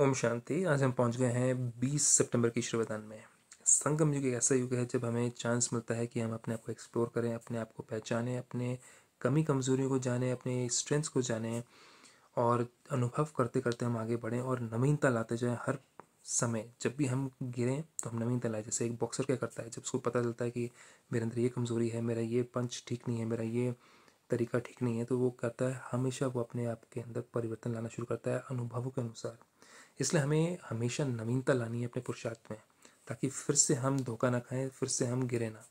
ओम शांति आज हम पहुंच गए हैं 20 सितंबर की श्रवदान में संगम युग एक ऐसा युग है जब हमें चांस मिलता है कि हम अपने आप को एक्सप्लोर करें अपने आप को पहचानें अपने कमी कमजोरियों को जानें अपने स्ट्रेंथ्स को जानें और अनुभव करते करते हम आगे बढ़ें और नवीनता लाते जाएं हर समय जब भी हम गिरें तो हम नवीनता लाएं जैसे एक बॉक्सर क्या करता है जब उसको पता चलता है कि मेरे अंदर ये कमज़ोरी है मेरा ये पंच ठीक नहीं है मेरा ये तरीका ठीक नहीं है तो वो करता है हमेशा वो अपने आप के अंदर परिवर्तन लाना शुरू करता है अनुभवों के अनुसार इसलिए हमें हमेशा नवीनता लानी है अपने पुरुषार्थ में ताकि फिर से हम धोखा ना खाएं फिर से हम गिरे ना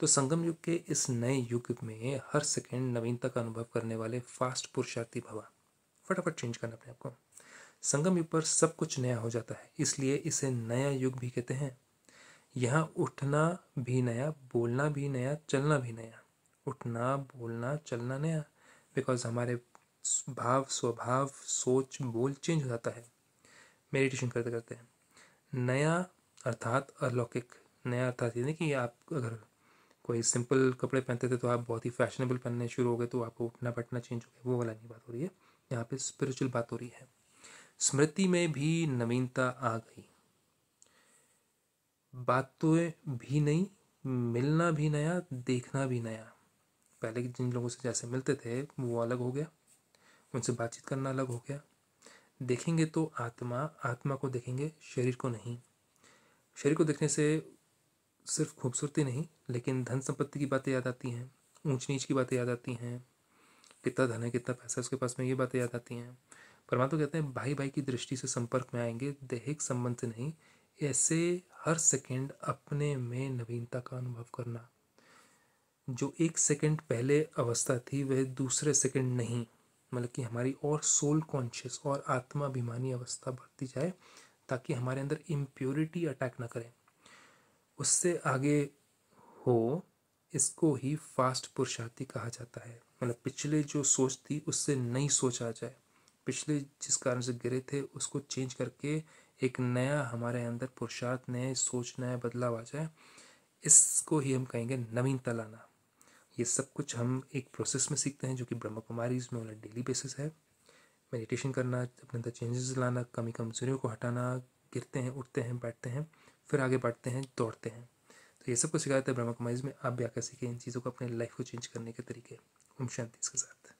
तो संगम युग के इस नए युग में हर सेकेंड नवीनता का अनुभव करने वाले फास्ट पुरुषार्थी भवा फटाफट चेंज करना अपने आपको संगम युग पर सब कुछ नया हो जाता है इसलिए इसे नया युग भी कहते हैं यहाँ उठना भी नया बोलना भी नया चलना भी नया उठना बोलना चलना नया बिकॉज हमारे भाव स्वभाव सोच बोल चेंज हो जाता है मेडिटेशन करते करते हैं नया अर्थात अलौकिक नया अर्थात यानी कि आप अगर कोई सिंपल कपड़े पहनते थे तो आप बहुत ही फैशनेबल पहनने शुरू हो गए तो आपको उठना बैठना चेंज हो गया वो वाला नहीं बात हो रही है यहाँ पे स्पिरिचुअल बात हो रही है स्मृति में भी नवीनता आ गई बातें भी नहीं मिलना भी नया देखना भी नया पहले जिन लोगों से जैसे मिलते थे वो अलग हो गया उनसे बातचीत करना अलग हो गया देखेंगे तो आत्मा आत्मा को देखेंगे शरीर को नहीं शरीर को देखने से सिर्फ खूबसूरती नहीं लेकिन धन संपत्ति की बातें याद आती हैं ऊंच नीच की बातें याद आती हैं कितना धन है कितना पैसा उसके पास में ये बातें याद आती हैं परमात्मा कहते हैं भाई भाई की दृष्टि से संपर्क में आएंगे दैहिक संबंध से नहीं ऐसे हर सेकंड अपने में नवीनता का अनुभव करना जो एक सेकंड पहले अवस्था थी वह दूसरे सेकंड नहीं मतलब कि हमारी और सोल कॉन्शियस और आत्माभिमानी अवस्था बढ़ती जाए ताकि हमारे अंदर इम्प्योरिटी अटैक ना करें उससे आगे हो इसको ही फास्ट पुरुषार्थी कहा जाता है मतलब पिछले जो सोच थी उससे नई सोच आ जाए पिछले जिस कारण से गिरे थे उसको चेंज करके एक नया हमारे अंदर पुरुषार्थ नए सोच नया बदलाव आ जाए इसको ही हम कहेंगे नवीनता लाना ये सब कुछ हम एक प्रोसेस में सीखते हैं जो कि ब्रह्म कुमारी में ऑन डेली बेसिस है मेडिटेशन करना अपने अंदर चेंजेस लाना कमी कमजोरियों को हटाना गिरते हैं उठते हैं बैठते हैं फिर आगे बढ़ते हैं दौड़ते हैं तो ये सब कुछ सिखाया है ब्रह्म कुमारी में आप भी आकर सीखें इन चीज़ों को अपने लाइफ को चेंज करने के तरीके ओम शांति इसके साथ